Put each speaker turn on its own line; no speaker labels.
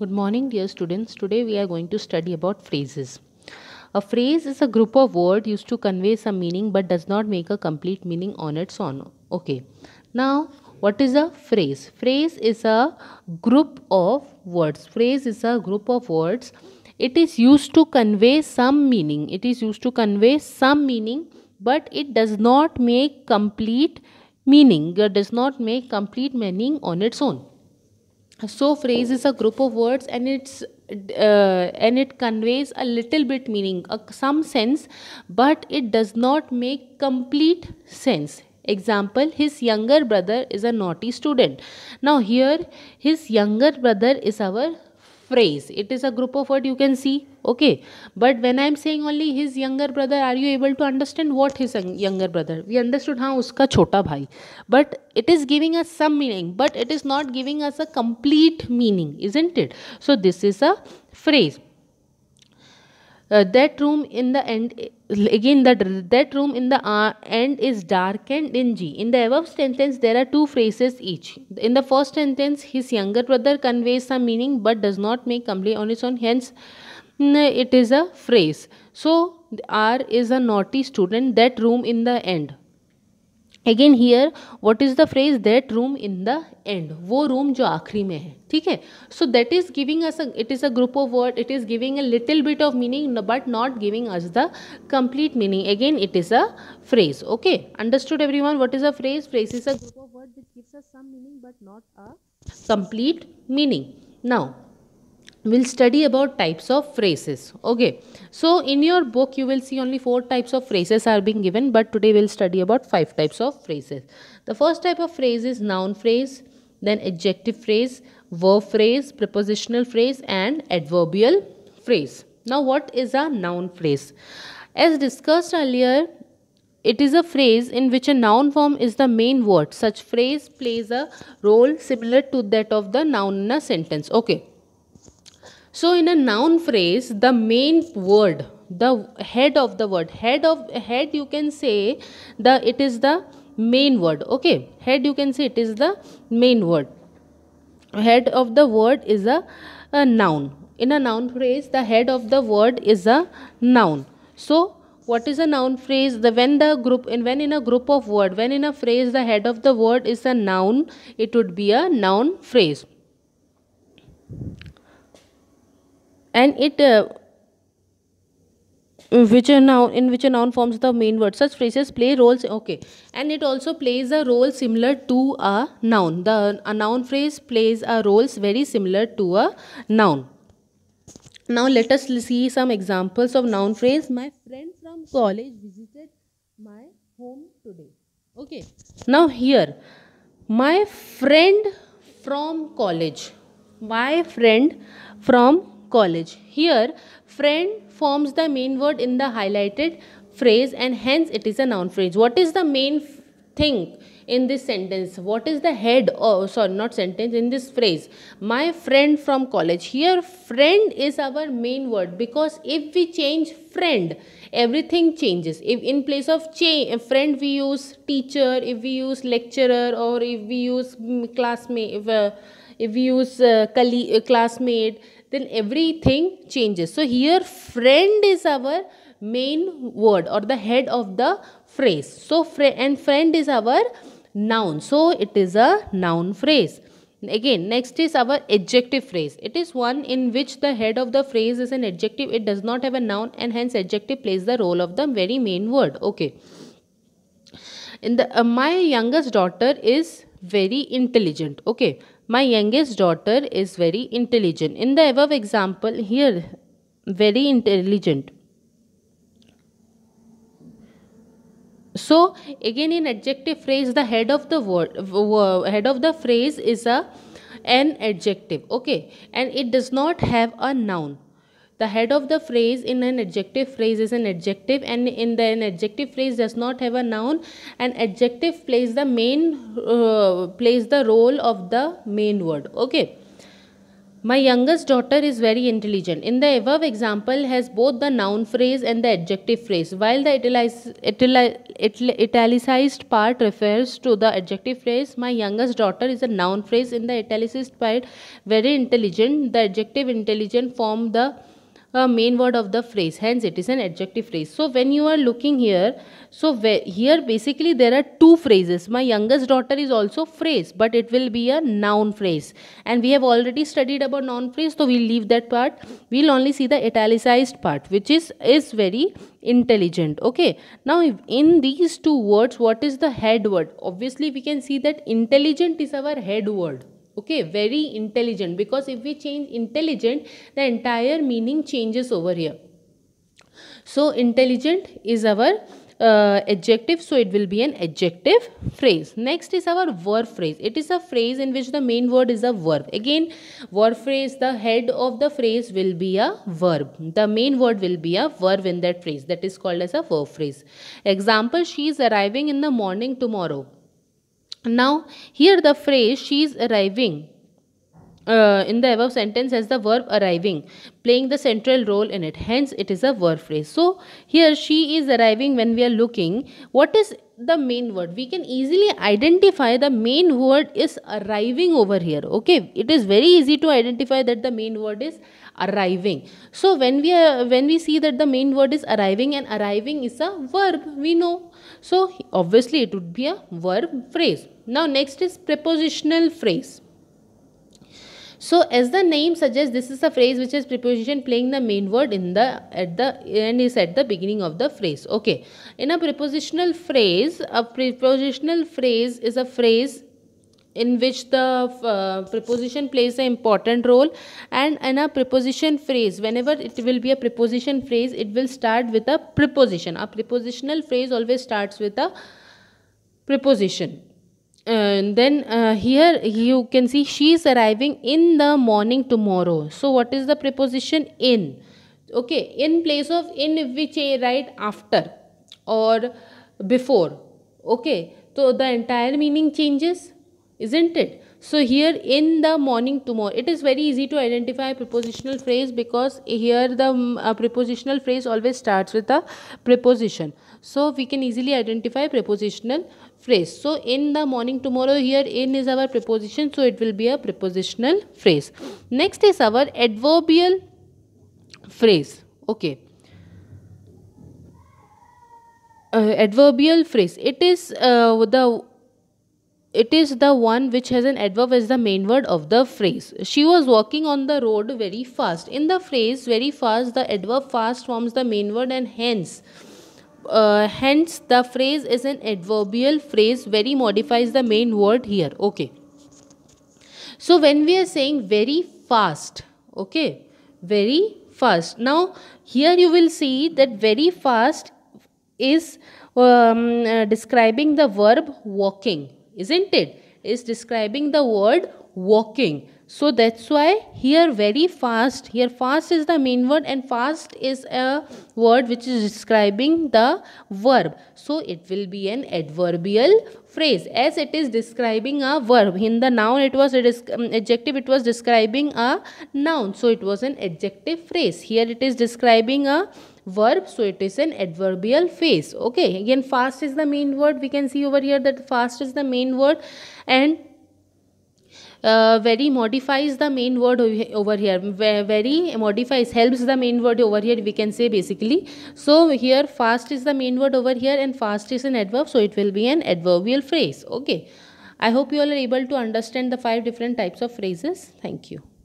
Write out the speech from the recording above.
Good morning, dear students. Today we are going to study about phrases. A phrase is a group of words used to convey some meaning but does not make a complete meaning on its own. Okay. Now, what is a phrase? Phrase is a group of words. Phrase is a group of words. It is used to convey some meaning. It is used to convey some meaning but it does not make complete meaning. It does not make complete meaning on its own so phrase is a group of words and it's uh, and it conveys a little bit meaning uh, some sense but it does not make complete sense example his younger brother is a naughty student now here his younger brother is our phrase it is a group of word you can see okay but when i am saying only his younger brother are you able to understand what his younger brother we understood ha uska chota bhai but it is giving us some meaning but it is not giving us a complete meaning isn't it so this is a phrase uh, that room in the end again that that room in the uh, end is dark and dingy in the above sentence there are two phrases each in the first sentence his younger brother conveys some meaning but does not make complete on its own hence it is a phrase so r is a naughty student that room in the end again here what is the phrase that room in the end वो रूम जो आखिरी में है ठीक है so that is giving us it is a group of word it is giving a little bit of meaning but not giving us the complete meaning again it is a phrase okay understood everyone what is a phrase phrase is a group of word which gives us some meaning but not a complete meaning. Now, will study about types of phrases okay so in your book you will see only four types of phrases are being given but today we'll study about five types of phrases the first type of phrase is noun phrase then adjective phrase verb phrase prepositional phrase and adverbial phrase now what is a noun phrase as discussed earlier it is a phrase in which a noun form is the main word such phrase plays a role similar to that of the noun in a sentence okay so in a noun phrase, the main word, the head of the word, head of head you can say the it is the main word. Okay, head you can say it is the main word. Head of the word is a, a noun. In a noun phrase, the head of the word is a noun. So what is a noun phrase the when the group when in a group of word when in a phrase the head of the word is a noun it would be a noun phrase and it uh, which a noun in which a noun forms the main word such phrases play roles okay and it also plays a role similar to a noun the a noun phrase plays a roles very similar to a noun now let us see some examples of noun phrase my friend from college visited my home today okay now here my friend from college my friend from college. Here, friend forms the main word in the highlighted phrase and hence it is a noun phrase. What is the main thing in this sentence? What is the head oh, sorry not sentence in this phrase? My friend from college. Here friend is our main word because if we change friend everything changes. If in place of friend we use teacher, if we use lecturer or if we use classmate, if, uh, if we use uh, classmate then everything changes. So here friend is our main word or the head of the phrase. So fr and friend is our noun. So it is a noun phrase. Again, next is our adjective phrase. It is one in which the head of the phrase is an adjective. It does not have a noun and hence adjective plays the role of the very main word. Okay. In the uh, my youngest daughter is very intelligent. Okay. My youngest daughter is very intelligent. In the above example, here, very intelligent. So again in adjective phrase the head of the word head of the phrase is a an adjective okay and it does not have a noun the head of the phrase in an adjective phrase is an adjective and in the an adjective phrase does not have a noun. An adjective plays the main, uh, plays the role of the main word. Okay. My youngest daughter is very intelligent. In the above example has both the noun phrase and the adjective phrase, while the italicized part refers to the adjective phrase. My youngest daughter is a noun phrase. In the italicized part, very intelligent, the adjective intelligent form the a main word of the phrase hence it is an adjective phrase so when you are looking here so here basically there are two phrases my youngest daughter is also phrase but it will be a noun phrase and we have already studied about noun phrase so we'll leave that part we'll only see the italicized part which is is very intelligent okay now in these two words what is the head word obviously we can see that intelligent is our head word okay very intelligent because if we change intelligent the entire meaning changes over here so intelligent is our uh, adjective so it will be an adjective phrase next is our verb phrase it is a phrase in which the main word is a verb again verb phrase the head of the phrase will be a verb the main word will be a verb in that phrase that is called as a verb phrase example she is arriving in the morning tomorrow now, here the phrase she is arriving uh, in the above sentence has the verb arriving playing the central role in it. Hence, it is a verb phrase. So, here she is arriving when we are looking. What is the main word? We can easily identify the main word is arriving over here. Okay, it is very easy to identify that the main word is arriving. So, when we, are, when we see that the main word is arriving and arriving is a verb, we know so obviously it would be a verb phrase. Now next is prepositional phrase. So as the name suggests, this is a phrase which is preposition playing the main word in the at the and is at the beginning of the phrase. Okay. In a prepositional phrase, a prepositional phrase is a phrase in which the uh, preposition plays an important role and in a preposition phrase whenever it will be a preposition phrase it will start with a preposition a prepositional phrase always starts with a preposition and then uh, here you can see she is arriving in the morning tomorrow so what is the preposition in okay in place of in which a right after or before okay so the entire meaning changes isn't it? So here in the morning tomorrow, it is very easy to identify prepositional phrase because here the uh, prepositional phrase always starts with a preposition. So we can easily identify prepositional phrase. So in the morning tomorrow here in is our preposition so it will be a prepositional phrase. Next is our adverbial phrase. Okay. Uh, adverbial phrase. It is uh, the it is the one which has an adverb as the main word of the phrase. She was walking on the road very fast. In the phrase very fast, the adverb fast forms the main word and hence. Uh, hence, the phrase is an adverbial phrase. Very modifies the main word here. Okay. So, when we are saying very fast, okay, very fast. Now, here you will see that very fast is um, uh, describing the verb walking isn't it? Is describing the word walking. So that's why here very fast, here fast is the main word and fast is a word which is describing the verb. So it will be an adverbial phrase as it is describing a verb. In the noun it was um, adjective, it was describing a noun. So it was an adjective phrase. Here it is describing a verb so it is an adverbial phase okay again fast is the main word we can see over here that fast is the main word and uh, very modifies the main word over here very modifies helps the main word over here we can say basically so here fast is the main word over here and fast is an adverb so it will be an adverbial phrase okay i hope you all are able to understand the five different types of phrases thank you